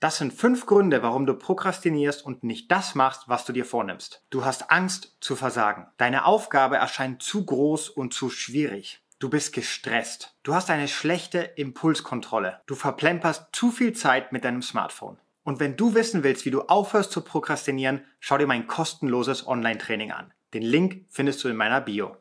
Das sind fünf Gründe, warum du prokrastinierst und nicht das machst, was du dir vornimmst. Du hast Angst zu versagen. Deine Aufgabe erscheint zu groß und zu schwierig. Du bist gestresst. Du hast eine schlechte Impulskontrolle. Du verplemperst zu viel Zeit mit deinem Smartphone. Und wenn du wissen willst, wie du aufhörst zu prokrastinieren, schau dir mein kostenloses Online-Training an. Den Link findest du in meiner Bio.